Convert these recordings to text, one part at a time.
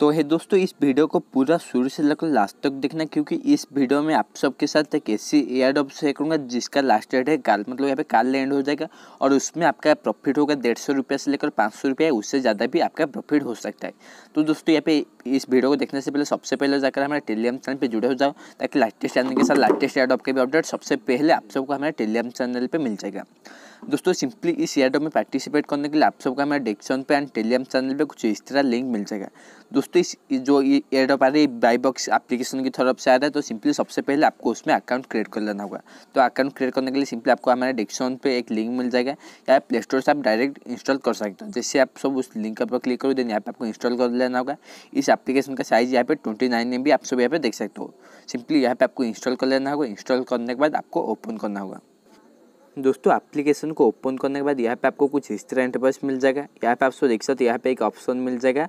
तो है दोस्तों इस वीडियो को पूरा शुरू से लेकर लास्ट तक देखना क्योंकि इस वीडियो में आप सबके साथ एक ऐसी एयर डॉप शेयर करूँगा जिसका लास्ट डेट है कल मतलब यहाँ पे काल लैंड हो जाएगा और उसमें आपका प्रॉफिट होगा डेढ़ सौ रुपये से लेकर पाँच सौ रुपये उससे ज़्यादा भी आपका प्रॉफिट हो सकता है तो दोस्तों यहाँ पे इस वीडियो को देखने से पहले सबसे पहले जाकर हमारे टेलीग्राम चैनल पर जुड़े हो जाओ ताकि लास्टेस्ट चैनल के साथ लास्टेस्ट एयर डॉप के भी अपडेट सबसे पहले आप सबको हमारे टेलीग्राम चैनल पर मिल जाएगा दोस्तों सिंपली इस एडो में पार्टिसिपेट करने के लिए आप सबका हमारे डिस्क्रिप्शन पे एंड टेलीग्राम चैनल पे कुछ इस तरह लिंक मिल जाएगा दोस्तों इस जो ये आ रही बाई बॉक्स एप्लीकेशन की तरफ से आ रहा है तो सिंपली सबसे पहले आपको उसमें अकाउंट क्रिएट कर लेना होगा तो अकाउंट क्रिएट करने के लिए सिंपली आपको हमारे डिस्क्रिप्शन पर एक लिंक मिल जाएगा या प्ले स्टोर से आप डायरेक्ट इंस्टॉल कर सकते हो जैसे आप सब उस लिंक पर क्लिक करो देन यहाँ पर आपको इंस्टॉल कर लेना होगा इस एप्लीकेशन का साइज़ यहाँ पे ट्वेंटी नाइन एम आप सब यहाँ पे देख सकते हो सिंपली यहाँ पे आपको इंस्टॉल कर लेना होगा इंस्टॉल करने के बाद आपको ओपन करना होगा दोस्तों एप्लीकेशन को ओपन करने के बाद यहाँ पे आपको कुछ हिस्ट्री इंटरफेस मिल जाएगा यहाँ पे आप सो देख सकते यहाँ पे एक ऑप्शन मिल जाएगा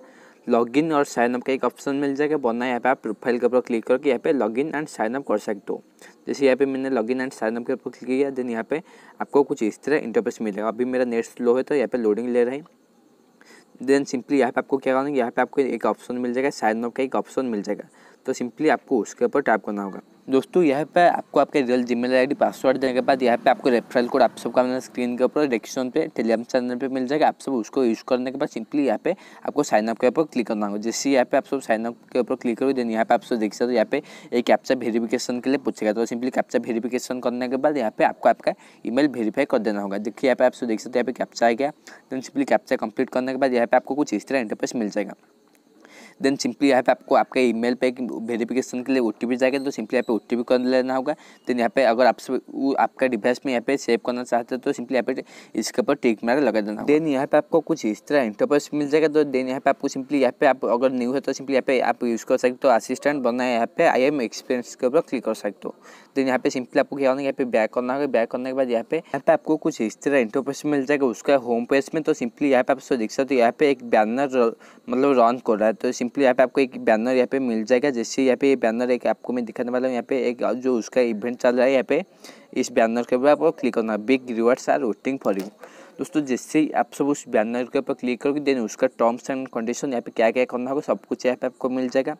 लॉगिन और साइन अप का एक ऑप्शन मिल जाएगा वरना यहाँ पे आप प्रोफाइल के ऊपर क्लिक करके यहाँ पे लॉगिन एंड साइन अप कर सकते हो जैसे यहाँ पे मैंने लॉगिन एंड साइन अप के ऊपर क्लिक किया देन यहाँ पे आपको कुछ इस तरह इंटरफेस मिलेगा अभी मेरा नेट स्लो है तो यहाँ पे लोडिंग ले रहे हैं देन सिंपली यहाँ पे आपको क्या करना है यहाँ पे आपको एक ऑप्शन मिल जाएगा साइन अप का एक ऑप्शन मिल जाएगा तो सिंपली आपको उसके ऊपर टैप करना होगा दोस्तों यहाँ पे आपको आपके रियल जीमेल आईडी पासवर्ड देने के बाद यहाँ पे आपको रेफरल कोड आप सबका मैंने स्क्रीन के ऊपर डिस्क्रिप्शन पे टेलीग्राम चैनल पे मिल जाएगा आप सब उसको यूज़ करने के बाद सिंपली यहाँ पे आपको साइन अप के ऊपर क्लिक करना होगा जैसे यहाँ पे आप सब साइन अप के ऊपर क्लिक करोगे देन यहाँ पे आप सब देख सकते हो यहाँ पे एक कैप्चा वेरीफिकेशन के लिए पूछेगा तो सिंपली कैप्चा वेरीफिकेशन करने के बाद यहाँ पे आपको आपका ईमेल वेरीफाई कर देना होगा देखिए यहाँ पे आप सब देख सकते हो यहाँ पे कैप्चा आ गया देन सिंपली कैप्चा कंप्लीट करने के बाद यहाँ पे आपको कुछ इस तरह इंटरप्रेस मिल जाएगा देन सिंपली यहाँ पे आपको आपके ईमेल पे वेरिफिकेशन के लिए ओ जाएगा तो सिंपली यहाँ पे ओ कर लेना होगा देन यहाँ पे अगर आपसे आपका डिवाइस में यहाँ पे सेव करना चाहते हो तो सिंपली यहाँ पे इसके ऊपर टिक मार लगा देना देन यहाँ पे आपको कुछ इस तरह इंटरप्रेस मिल जाएगा तो देन यहाँ पे आपको सिंपली यहाँ पे आप अगर न्यू है तो सिंपली यहाँ पे आप यूज़ कर सकते हो असिस्टेंट बनना है यहाँ पे आई एम एक्सपीरियंस के ऊपर क्लिक कर सकते हो देन यहाँ पे सिंपली आपको क्या होना है यहाँ पे बैक करना होगा बैक करने के बाद यहाँ पे यहाँ पे आपको कुछ इस तरह इंटरप्रेस मिल जाएगा उसका होम पेज में तो सिंपली यहाँ पे आप देख सकते हो यहाँ पे एक बैनर मतलब रन कर रहा है तो सिंपली यहाँ पे आपको एक बैनर यहाँ पे मिल जाएगा जैसे यहाँ पे बैनर एक आपको मैं दिखाने वाला हूँ यहाँ पे एक जो उसका इवेंट चल रहा है यहाँ पे इस बैनर के ऊपर आपको क्लिक करना big rewards are waiting for you दोस्तों जैसे ही आप सब उस बैनर के ऊपर क्लिक करोगे देन उसका टर्म्स एंड कंडीशन यहाँ पे क्या क्या करना होगा सब कुछ यहाँ पे आपको मिल जाएगा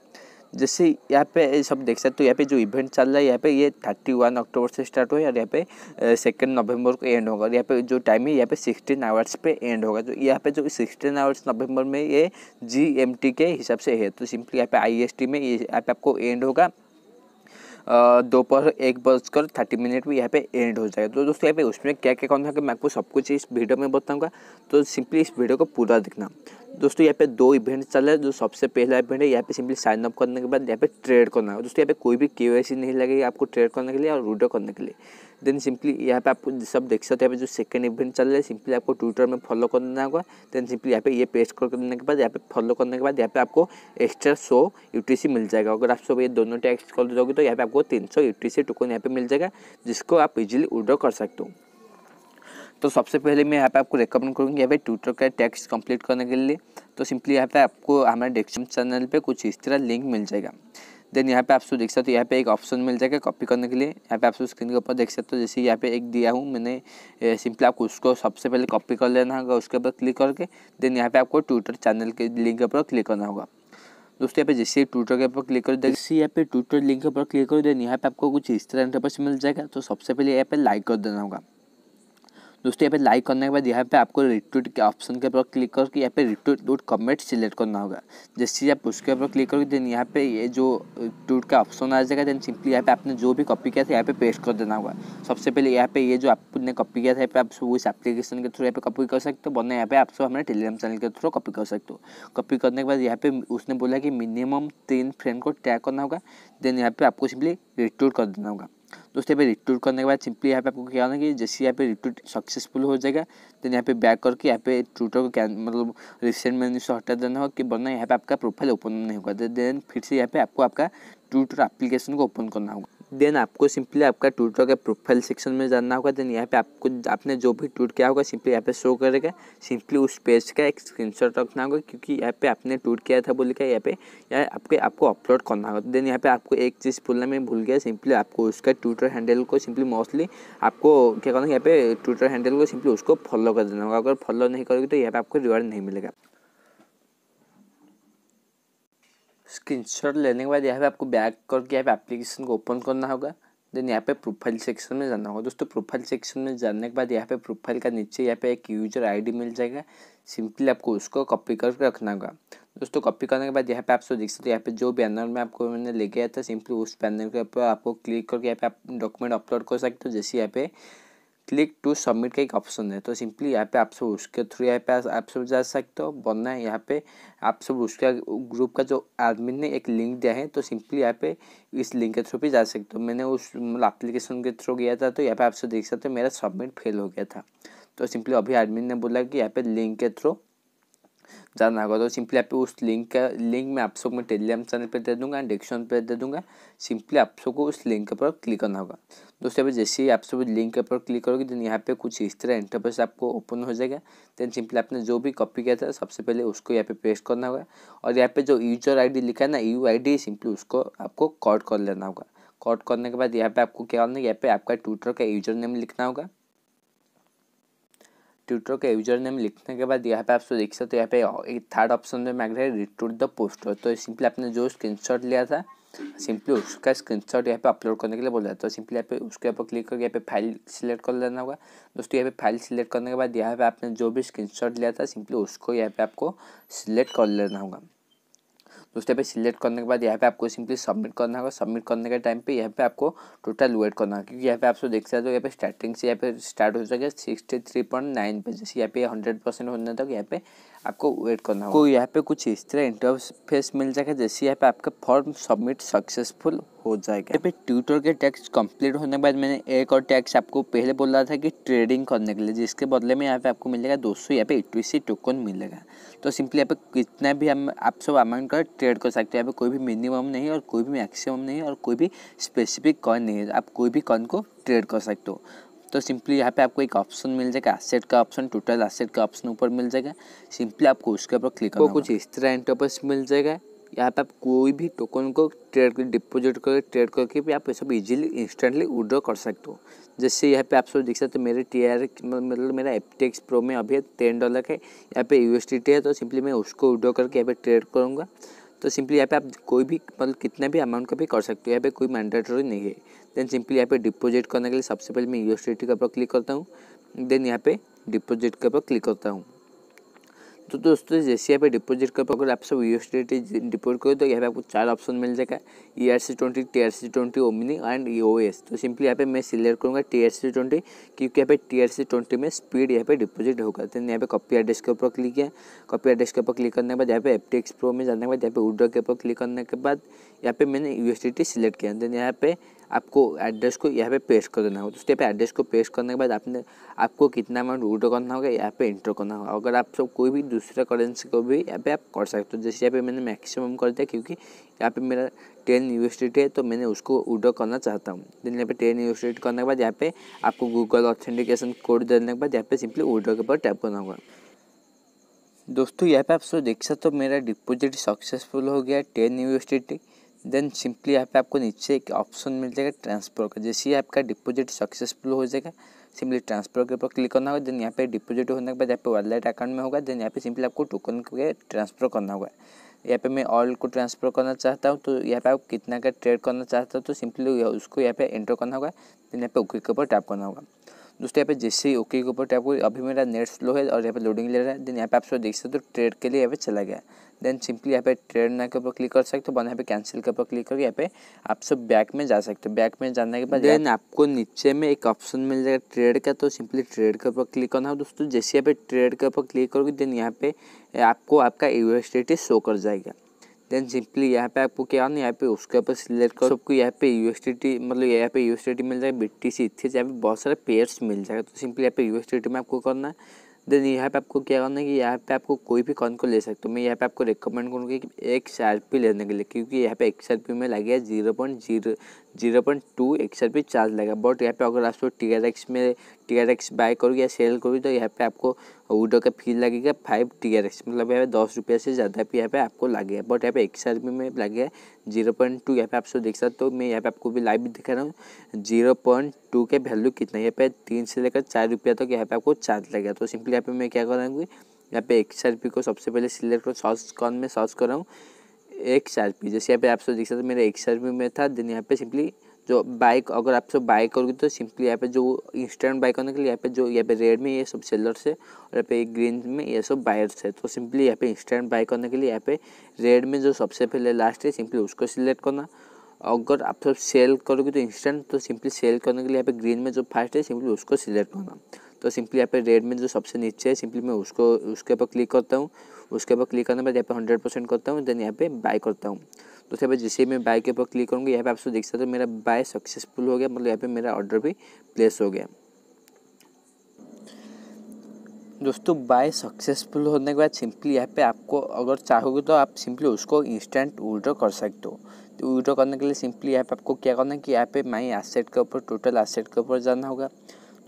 जैसे यहाँ पे सब देख सकते हो तो यहाँ पे जो इवेंट चल रहा है यहाँ पे ये थर्टी वन अक्टूबर से स्टार्ट हुआ है और यहाँ पे सेकेंड नवंबर को एंड होगा यहाँ पे जो टाइम है यहाँ पे सिक्सटीन आवर्स पे एंड होगा तो यहाँ पे जो सिक्सटीन आवर्स नवंबर में ये जी के हिसाब से है तो सिंपली यहाँ पे आई में ये यहाँ पे आपको एंड होगा दोपहर एक बजकर थर्टी मिनट में यहाँ पे एंड हो जाएगा तो दोस्तों यहाँ पे उसमें क्या क्या कौन था कि मैं आपको सब कुछ इस वीडियो में बताऊँगा तो सिंपली इस वीडियो को पूरा देखना दोस्तों यहाँ पे दो इवेंट चल रहा है जो सबसे पहला इवेंट है यहाँ पे सिंपली साइन अप करने के बाद यहाँ पे ट्रेड करना है दोस्तों यहाँ पे कोई भी के नहीं लगेगी आपको ट्रेड करने के लिए और विड्रॉ करने के लिए देन सिंपली यहाँ पे आपको सब देख सकते हैं यहाँ पे जो सेकंड इवेंट चल रहा है सिंपली आपको ट्विटर में फॉलो कर देना होगा देन सिंपली यहाँ पे ये पेस्ट करने के बाद यहाँ पे फॉलो करने के बाद यहाँ पे आपको एक्स्ट्रा सौ यू मिल जाएगा अगर आप सब ये दोनों टैक्स कर दोगे तो यहाँ पे आपको तीन सौ यू टोकन यहाँ पे मिल जाएगा जिसको आप इजिली विड्रो कर सकते हो तो सबसे पहले मैं यहाँ पे आपको रिकमेंड करूँगी यहाँ पे ट्विटर का टैक्स कंप्लीट करने के लिए तो सिंपली यहाँ पे आपको हमारे डिस्क्रिप्शन चैनल पे कुछ इस तरह लिंक मिल जाएगा देन यहाँ पे आप देख सकते हो यहाँ पे एक ऑप्शन मिल जाएगा कॉपी करने के लिए यहाँ पे आप स्क्रीन के ऊपर देख सकते हो जैसे यहाँ पे एक दिया हूँ मैंने सिंपली आपको उसको सबसे पहले कॉपी कर लेना होगा उसके ऊपर क्लिक करके देन यहाँ पे आपको ट्विटर चैनल के लिंक के ऊपर क्लिक करना होगा दोस्तों यहाँ पे जैसे ट्विटर के ऊपर क्लिक करो जैसे यहाँ पे ट्विटर लिंक के ऊपर क्लिक करो देन यहाँ पे आपको कुछ इस तरह इंटरपेस मिल जाएगा तो सबसे पहले यहाँ पे लाइक कर देना होगा दोस्तों यहाँ पे लाइक करने के बाद यहाँ पे आपको रिट्वीट के ऑप्शन के ऊपर क्लिक करके यहाँ पे रिट्वीट डॉट कमेंट सिलेक्ट करना होगा जैसे आप उसके ऊपर क्लिक करोगे देन यहाँ पे ये जो रिट्वीट का ऑप्शन आ जाएगा देन सिंपली यहाँ पे आपने जो भी कॉपी किया था यहाँ पे पेस्ट कर देना होगा सबसे पहले यहाँ पे ये जो आपने कॉपी किया था यहाँ पे आप उस एप्लीकेशन के थ्रू यहाँ पे कॉपी कर सकते हो वरना यहाँ पे आप सब हमारे टेलीग्राम चैनल के थ्रू कॉपी कर सकते हो कॉपी करने के बाद यहाँ पे उसने बोला कि मिनिमम तीन फ्रेंड को टैग करना होगा देन यहाँ पे आपको सिंपली रिट्वीट कर देना होगा दोस्तों यहाँ पे रिट्रूट करने के बाद सिंपली यहाँ पे आपको क्या होना है कि जैसे यहाँ पे रिट्रूट सक्सेसफुल हो जाएगा देन यहाँ पे बैक करके यहाँ पे ट्रूटर को कैन मतलब रिसेंट मैंने से हटा देना होगा कि वरना यहाँ पे आपका प्रोफाइल ओपन नहीं होगा देन फिर से यहाँ पे आपको आपका ट्विटर एप्लीकेशन को ओपन करना होगा देन आपको सिंपली आपका ट्विटर का प्रोफाइल सेक्शन में जाना होगा देन यहाँ पे आपको आपने जो भी ट्वीट किया होगा सिंपली यहाँ पे शो करेगा सिंपली उस पेज का एक स्क्रीनशॉट रखना होगा क्योंकि यहाँ पे आपने ट्वीट किया था बोल के यहाँ पे यहाँ आपके आपको अपलोड करना होगा देन यहाँ पे आपको एक चीज़ बोलना मैं भूल गया सिंपली आपको उसका ट्विटर हैंडल को सिंपली मोस्टली आपको क्या करना है यहाँ पे ट्विटर हैंडल को सिंपली उसको फॉलो कर देना होगा अगर फॉलो नहीं करोगे तो यहाँ पे आपको रिवार्ड नहीं मिलेगा स्क्रीनशॉट लेने के बाद यहाँ पे आपको बैक करके यहाँ पे एप्लीकेशन को ओपन करना होगा देन यहाँ पे प्रोफाइल सेक्शन में जाना होगा दोस्तों प्रोफाइल सेक्शन में जाने के बाद यहाँ पे प्रोफाइल का नीचे यहाँ पे एक यूजर आईडी मिल जाएगा सिंपली आपको उसको कॉपी करके रखना होगा दोस्तों कॉपी करने के बाद यहाँ पे आप सो देख सकते हो यहाँ पे जो बैनर में आपको मैंने लेके आया था सिंपली उस बैनर के ऊपर आपको क्लिक करके यहाँ पे आप डॉक्यूमेंट अपलोड कर सकते हो जैसे यहाँ पे क्लिक टू सबमिट का एक ऑप्शन है तो सिंपली यहाँ पे आप सब उसके थ्रू यहाँ पे आप सब जा सकते हो वरना यहाँ पे आप सब उसका ग्रुप का जो एडमिन ने एक लिंक दिया है तो सिंपली यहाँ पे इस लिंक के थ्रू भी जा सकते हो मैंने उस मतलब एप्लीकेशन के थ्रू गया था तो यहाँ पे आप सब देख सकते हो मेरा सबमिट फेल हो गया था तो सिंपली अभी एडमिन ने बोला कि यहाँ पे लिंक के थ्रू जाना होगा तो सिंपली आप उस लिंक का लिंक मैं आप सबको मैं टेलीग्राम चैनल पर दे दूंगा डिस्क्रिप्शन पर दे दूंगा सिंपली आप सबको उस लिंक पर क्लिक करना होगा दोस्तों पर जैसे ही आप सब लिंक के ऊपर क्लिक करोगे देन यहाँ पे कुछ इस तरह इंटरफेस आपको ओपन हो जाएगा देन सिंपली आपने जो भी कॉपी किया था सबसे पहले उसको यहाँ पे पेस्ट करना होगा और यहाँ पे जो यूजर आईडी लिखा है ना यू आई सिंपली उसको आपको कॉट कर लेना होगा कॉट करने के बाद यहाँ पे आपको क्या करना है यहाँ पे आपका ट्विटर का यूजर नेम लिखना होगा ट्विटर का यूजर नेम लिखने के बाद यहाँ पे आप सो देख सकते हो यहाँ पे थर्ड ऑप्शन में मांग रहे हैं रिट्रूट द पोस्टर तो सिंपली तो आपने जो स्क्रीनशॉट लिया था सिंपली उसका स्क्रीनशॉट यहाँ पे अपलोड करने के लिए बोल रहा है तो सिंपली यहाँ पे उसके ऊपर क्लिक करके यहाँ पे फाइल सिलेक्ट कर लेना होगा दोस्तों यहाँ पे फाइल सिलेक्ट करने के बाद यहाँ पे आपने जो भी स्क्रीनशॉट लिया था सिंपली उसको यहाँ पे आपको सिलेक्ट कर लेना होगा दूसरे पे सिलेक्ट करने के बाद यहाँ पे आपको सिंपली सबमिट करना होगा सबमिट करने के टाइम पे यहाँ पे आपको टोटल वेट करना होगा क्योंकि यहाँ पे आप देख सकते हो यहाँ पे स्टार्टिंग से यहाँ पे स्टार्ट हो जाएगा सिक्सटी थ्री पॉइंट नाइन पे जैसे यहाँ पे हंड्रेड परसेंट होने तक यहाँ पे आपको वेट करना होगा कोई यहाँ पे कुछ इस तरह इंटरफेस मिल जाएगा जैसे यहाँ पे आपका फॉर्म सबमिट सक्सेसफुल हो जाएगा यहाँ पे ट्यूटर के टैक्स कंप्लीट होने के बाद मैंने एक और टैक्स आपको पहले बोल रहा था कि ट्रेडिंग करने के लिए जिसके बदले में यहाँ पे आपको मिलेगा दो सौ यहाँ पे इक्कीसी टोकन मिलेगा तो सिंपली यहाँ पे कितना भी हम आप सब अमाउंट का ट्रेड कर सकते हो यहाँ पे कोई भी मिनिमम नहीं और कोई भी मैक्सिमम नहीं और कोई भी स्पेसिफिक कॉइन नहीं है आप कोई भी कॉइन को ट्रेड कर सकते हो तो सिंपली यहाँ पे आपको एक ऑप्शन मिल जाएगा एसेट का ऑप्शन टोटल एसेट का ऑप्शन ऊपर मिल जाएगा सिंपली आपको उसके ऊपर क्लिक करना कुछ इस तरह इंटरपेस मिल जाएगा यहाँ पे आप कोई भी टोकन को ट्रेड कर डिपोजिट करके ट्रेड करके भी आप ये सब इजीली इंस्टेंटली विड्रॉ कर सकते हो जैसे यहाँ पे आप सब देख सकते हो मेरे टी आर मतलब, मतलब मेरा एपटेक्स प्रो में अभी टेन डॉलर है यहाँ पे यू है तो सिंपली मैं उसको विड्रॉ करके यहाँ पे ट्रेड करूँगा तो सिंपली यहाँ पे आप कोई भी मतलब कितना भी अमाउंट का भी कर सकते हो यहाँ पे कोई मैंडेटरी नहीं है देन सिंपली यहाँ पे डिपॉजिट करने के लिए सबसे पहले मैं टी के ऊपर क्लिक करता हूँ देन यहाँ पे डिपॉजिट के ऊपर क्लिक करता हूँ तो दोस्तों जैसे आप डिपॉजिट कर पाओगे आप सब यू डिपॉजिट करो तो यहाँ पे आपको चार ऑप्शन मिल जाएगा E R C twenty T R C twenty omni and E O S तो सिंपली यहाँ पे मैं सिलेक्ट करूँगा टी आर सी ट्वेंटी क्योंकि यहाँ पे टी आर सी ट्वेंटी में स्पीड यहाँ पे डिपॉजिट होगा तो यहाँ पे कॉपी एड्रेस के ऊपर क्लिक किया कॉपी एड्रेस के ऊपर क्लिक करने के बाद यहाँ पे एफ टी एक्स प्रो में जाने के बाद यहाँ पे उड्रो के ऊपर क्लिक करने के बाद यहाँ पे मैंने U S T T select किया देन यहाँ पे आपको एड्रेस को यहाँ पे पेस्ट कर देना होगा तो पे एड्रेस को पेस्ट करने के बाद आपने आपको कितना अमाउंट विड्रॉ करना होगा यहाँ पे इंटर करना होगा अगर आप सब कोई भी दूसरा करेंसी को भी यहाँ पे आप कर सकते हो जैसे यहाँ पे मैंने मैक्सिमम कर दिया क्योंकि यहाँ पे मेरा टेन यूनिवर्सिटी है तो मैंने उसको विड्रॉ करना चाहता हूँ देन यहाँ पे टेन यूनिवर्सिटी करने के बाद यहाँ पे आपको गूगल ऑथेंटिकेशन कोड देने के बाद यहाँ पे सिंपली विड्रॉ के ऊपर टैप करना होगा दोस्तों यहाँ पे आप सब देख सकते हो मेरा डिपॉजिट सक्सेसफुल हो गया टेन यूनिवर्सिटी देन सिंपली यहाँ पे आपको नीचे एक ऑप्शन मिल जाएगा ट्रांसफर का जैसे ही आपका डिपॉजिट सक्सेसफुल हो जाएगा सिंपली ट्रांसफर के ऊपर क्लिक करना होगा देन यहाँ पे डिपॉजिट होने के बाद यहाँ पे वॉलेट अकाउंट में होगा देन यहाँ पे सिंपली आपको टोकन के ट्रांसफर करना होगा यहाँ पे मैं ऑल को ट्रांसफर करना चाहता हूँ तो यहाँ पे आप कितना का ट्रेड करना चाहता हो तो सिंपली उसको यहाँ पे एंटर करना होगा देन यहाँ पे ओके के ऊपर टैप करना होगा दोस्तों यहाँ पे जैसे ही ओके के ऊपर टैप हुई अभी मेरा नेट स्लो है और यहाँ पे लोडिंग ले रहा है देन यहाँ पे आप सब देख सकते हो तो ट्रेड के लिए यहाँ पे चला गया देन सिंपली यहाँ पे ट्रेड ना के ऊपर क्लिक कर सकते हो वरना यहाँ पे कैंसिल के ऊपर क्लिक करके यहाँ पे आप सब बैक में जा सकते हो बैक में जाने के बाद देन आपको नीचे में एक ऑप्शन मिल जाएगा ट्रेड का तो सिंपली ट्रेड के ऊपर क्लिक करना हो दोस्तों जैसे यहाँ पे ट्रेड के ऊपर क्लिक करोगे देन यहाँ पे आपको आपका यूएसडी शो कर जाएगा देन सिंपली यहाँ पे आपको क्या होना यहाँ पे उसके ऊपर सिलेक्ट करो सबको यहाँ पे यू मतलब यहाँ पे यू मिल जाएगा बी टी सी यहाँ पे बहुत सारे पेयर्स मिल जाएगा तो सिंपली यहाँ पे यू में आपको करना है देन यहाँ पे आपको क्या करना है कि यहाँ पे आपको कोई भी कॉइन को ले सकते हो मैं यहाँ पे आपको रिकमेंड करूँगी कि आर पी लेने के लिए क्योंकि यहाँ पे एक्स आर पी में लगे zero point zero zero point two R P charge लगेगा बट यहाँ पे अगर आप तो टी आर एक्स में टी आर एक्स बाय करोगे या सेल करोगे तो यहाँ पे आपको वूडो का फी लगेगा फाइव टी आर एक्स मतलब यहाँ पे दस रुपये से ज़्यादा भी यहाँ पे आपको लगेगा बट यहाँ पे पी में लगेगा जीरो पॉइंट टू यहाँ पे आप सो देख सकते हो मैं यहाँ पे आपको भी लाइव भी दिखा रहा हूँ जीरो पॉइंट टू के वैल्यू कितना यहाँ पे तीन से लेकर चार रुपया तक यहाँ पे आपको चार्ज लगेगा तो सिंपली यहाँ पे मैं क्या करूँगी यहाँ पे पी को सबसे पहले सिलेक्ट कर सर्च कॉन में सर्च कर रहा हूँ एक्स आर पी जैसे यहाँ पे आप सब देख सकते मेरा एक्स पी में था देन यहाँ पे सिंपली जो बाइक अगर आप सब बाइक करोगे तो सिंपली यहाँ पे जो इंस्टेंट बाइक करने के लिए यहाँ पे जो यहाँ पे रेड में ये सब सेलर्स है और यहाँ पे ग्रीन में ये सब बायर्स है तो सिंपली यहाँ पे इंस्टेंट बाइक तो तो करने के लिए यहाँ पे रेड में जो सबसे पहले लास्ट है सिंपली उसको सिलेक्ट करना अगर आप सब सेल करोगे तो इंस्टेंट तो सिंपली सेल करने के लिए यहाँ पे ग्रीन में जो फास्ट है सिंपली उसको सिलेक्ट करना तो सिंपली यहाँ पे रेड में जो सबसे नीचे है सिंपली मैं उसको उसके ऊपर क्लिक करता हूँ उसके ऊपर क्लिक करने के बाद यहाँ पे हंड्रेड परसेंट करता हूँ देन यहाँ पे बाय करता हूँ तो यहाँ पे जैसे मैं बाय के ऊपर क्लिक करूँगा यहाँ पे आपसे देख सकते हो मेरा बाय सक्सेसफुल हो गया मतलब यहाँ पे मेरा ऑर्डर भी प्लेस हो गया दोस्तों बाय सक्सेसफुल होने के बाद सिंपली यहाँ पे आपको अगर चाहोगे तो आप सिंपली उसको इंस्टेंट विड्रॉ कर सकते हो तो विड्रॉ करने के लिए सिंपली यहाँ पे आपको क्या करना है कि यहाँ पे माई एसेट के ऊपर टोटल एसेट के ऊपर जाना होगा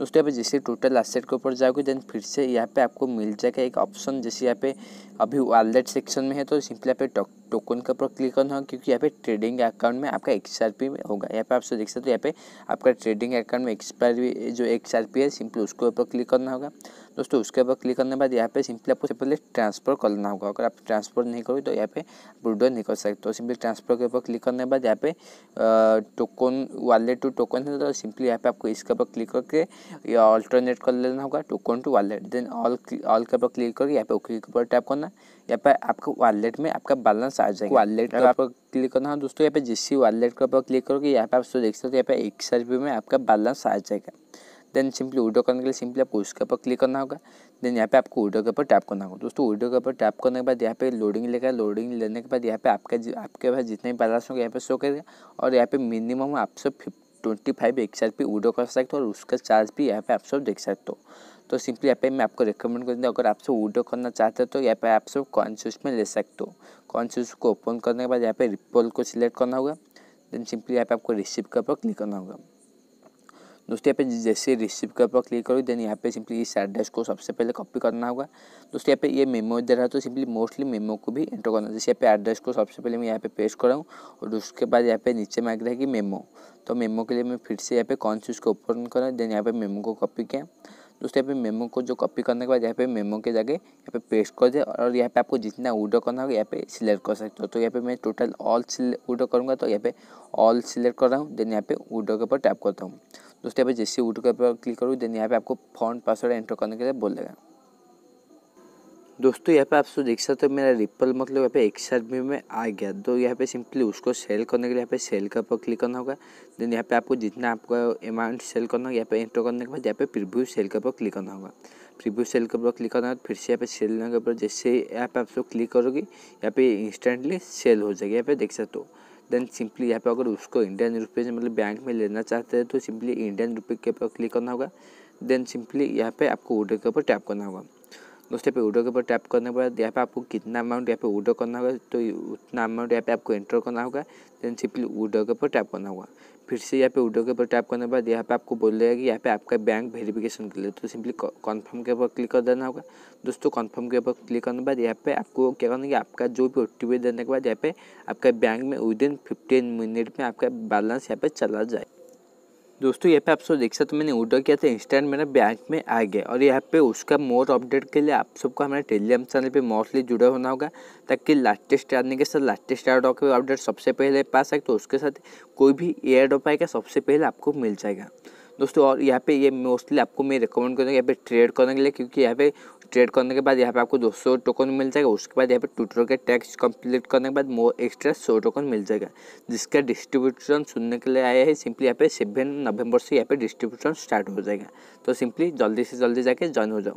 उसके बाद जैसे टोटल एसेट के ऊपर जाओगे देन फिर से यहाँ पे आपको मिल जाएगा एक ऑप्शन जैसे यहाँ पे अभी वॉलेट सेक्शन में है तो सिंपली यहाँ पे टो, टोकन के ऊपर क्लिक करना होगा क्योंकि यहाँ पे ट्रेडिंग अकाउंट में आपका एक्सआरपी होगा यहाँ पे आप सो देख सकते हो यहाँ पे आपका ट्रेडिंग अकाउंट में एक्सपायरी जो एक्स आर पी है सिंपली उसके ऊपर क्लिक करना होगा दोस्तों उसके ऊपर क्लिक करने के बाद यहाँ पे सिंपली आपको पहले ट्रांसफर करना होगा अगर आप ट्रांसफर नहीं करोगे तो यहाँ पे बुडो नहीं कर सकते तो सिंपली ट्रांसफर के ऊपर क्लिक करने के बाद यहाँ पे टोकन वॉलेट टू टोकन है तो सिंपली यहाँ पे आपको इसके ऊपर क्लिक करके या ऑल्टरनेट कर लेना होगा token to wallet then all all के ऊपर क्लिक करके यहाँ पे ओके के ऊपर टैप करना है यहाँ पर आपको वॉलेट में आपका बैलेंस आ जाएगा वॉलेट का आपको क्लिक करना है दोस्तों यहाँ पे जिस वॉलेट के आप क्लिक करोगे यहाँ पे आप देख सकते हो यहाँ पे एक सर्च में आपका बैलेंस आ जाएगा देन सिंपली विड्रो करने के लिए सिंपली आपको उसके ऊपर क्लिक करना होगा देन यहाँ पे आपको विड्रो के ऊपर टैप करना होगा दोस्तों विड्रो के ऊपर टैप करने के बाद यहाँ पे लोडिंग लेगा लोडिंग लेने के बाद यहाँ पे आपका आपके पास जितने भी बैलेंस होगा यहाँ पे शो करेगा और यहाँ पे मिनिमम आप सब ट्वेंटी फाइव एक साइड पर विड्रो कर सकते हो और उसका चार्ज भी यहाँ पे आप सब देख सकते हो तो सिंपली यहाँ पे मैं आपको रिकमेंड कर अगर अगर सब वीडियो करना चाहते हो तो यहाँ पे आप सब कॉन्स्यूस में ले सकते हो कॉन्स्यूस को ओपन करने के बाद यहाँ पे रिपोल को सिलेक्ट करना होगा देन सिंपली यहाँ पे आपको रिसिप्ट के ऊपर क्लिक करना होगा दोस्तों यहाँ पे जैसे रिसिप्ट के ऊपर क्लिक करोगे देन यहाँ पे सिंपली इस एड्रेस को सबसे पहले कॉपी करना होगा दोस्तों यहाँ पे ये मेमो दे रहा है तो सिंपली मोस्टली मेमो को भी एंटर करना जैसे यहाँ पे एड्रेस को सबसे पहले मैं यहाँ पे पेस्ट कराऊँ और उसके बाद यहाँ पे नीचे मांग रहा है कि मेमो तो मेमो के लिए मैं फिर से यहाँ पे कॉन्सूस को ओपन करा देन यहाँ पे मेमो को कॉपी किया दोस्तों यहाँ पे मेमो को जो कॉपी करने के बाद यहाँ पे मेमो के जगह यहाँ पे पेस्ट कर दे और यहाँ पे आपको जितना वीडियो करना होगा यहाँ पे सिलेक्ट कर सकते हो तो यहाँ पे मैं टोटल ऑल वीडियो करूँगा तो यहाँ पे ऑल सिलेक्ट कर रहा हूँ देन यहाँ पे वीडियो के ऊपर टैप करता हूँ दोस्तों यहाँ पे जैसे वीडियो के ऊपर क्लिक करूँ देन यहाँ पे आपको फोन पासवर्ड एंटर करने के लिए बोल देगा दोस्तों यहाँ पे आप सो देख सकते हो मेरा रिपल मतलब यहाँ पे एक साइड में मैं आ गया तो यहाँ पे सिंपली उसको सेल करने के लिए यहाँ पे सेल का पर क्लिक करना होगा देन यहाँ पे आपको जितना आपका अमाउंट सेल करना होगा यहाँ पे एंटर करने के बाद यहाँ पे प्रीव्यू सेल का पर क्लिक करना होगा प्रीव्यू सेल के ऊपर क्लिक करना होगा फिर से यहाँ पे सेल के ऊपर जैसे यहाँ पे आप सो क्लिक करोगे यहाँ पे इंस्टेंटली सेल हो जाएगी यहाँ पे देख सकते हो देन सिंपली यहाँ पे अगर उसको इंडियन रुपये से मतलब बैंक में लेना चाहते हैं तो सिंपली इंडियन रुपये के ऊपर क्लिक करना होगा देन सिंपली यहाँ पे आपको ऑर्डर के ऊपर टैप करना होगा दोस्तों पे विड्रो के ऊपर टैप करने के बाद यहाँ पे आपको कितना अमाउंट यहाँ पे विड्रो करना होगा तो उतना अमाउंट यहाँ पे आपको एंटर करना होगा देन सिंपली विड्रो के ऊपर टैप करना होगा फिर से यहाँ पे विड्रो के ऊपर टैप करने के बाद यहाँ पे आपको बोल देगा कि यहाँ पे आपका बैंक वेरिफिकेशन के लिए तो सिंपली कन्फर्म के ऊपर क्लिक कर देना होगा दोस्तों कन्फर्म के ऊपर क्लिक करने के बाद यहाँ पे आपको क्या करना है कि आपका जो भी ओ देने के बाद यहाँ पे आपका बैंक में विद इन फिफ्टीन मिनट में आपका बैलेंस यहाँ पे चला जाए दोस्तों यहाँ पे आप सब देख सकते मैंने ऑर्डर किया था इंस्टेंट मेरा बैंक में आ गया और यहाँ पे उसका मोर अपडेट के लिए आप सबको हमारे टेलीग्राम चैनल पे मोस्टली जुड़ा होना होगा ताकि लास्टेस्ट आने के साथ लास्टेस्ट एयर का अपडेट सबसे पहले पा सके तो उसके साथ कोई भी एयर ड्रॉप आएगा सबसे पहले आपको मिल जाएगा दोस्तों और यहाँ पे ये मोस्टली आपको मैं रिकमेंड करूँगा यहाँ पे ट्रेड करने के लिए क्योंकि यहाँ पे ट्रेड करने के बाद यहाँ पे आपको दो सौ टोकन मिल जाएगा उसके बाद यहाँ पे ट्विटर के टैक्स कंप्लीट करने के बाद मोर एक्स्ट्रा सौ टोकन मिल जाएगा जिसका डिस्ट्रीब्यूशन सुनने के लिए आया है सिंपली यहाँ पे सेवन नवंबर से यहाँ पे डिस्ट्रीब्यूशन स्टार्ट हो जाएगा तो सिंपली जल्दी से जल्दी जाके ज्वाइन हो जाओ